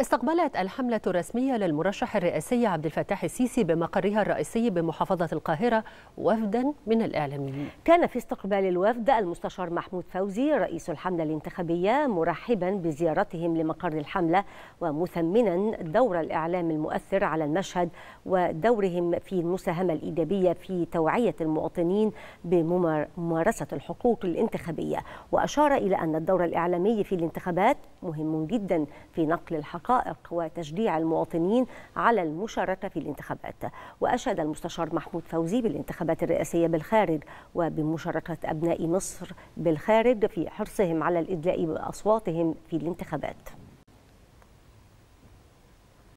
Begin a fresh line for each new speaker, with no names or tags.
استقبلت الحملة الرسمية للمرشح الرئاسي عبد الفتاح السيسي بمقرها
الرئيسي بمحافظة القاهرة وفدا من الإعلاميين. كان في استقبال الوفد المستشار محمود فوزي رئيس الحملة الانتخابية مرحبا بزيارتهم لمقر الحملة ومثمنا دور الإعلام المؤثر على المشهد ودورهم في المساهمة الإيجابية في توعية المواطنين بممارسة الحقوق الانتخابية وأشار إلى أن الدور الإعلامي في الانتخابات مهم جدا في نقل الحق الحقائق وتشجيع المواطنين على المشاركة في الانتخابات وأشاد المستشار محمود فوزي بالانتخابات الرئاسية بالخارج وبمشاركة أبناء مصر بالخارج في حرصهم على الإدلاء بأصواتهم في الانتخابات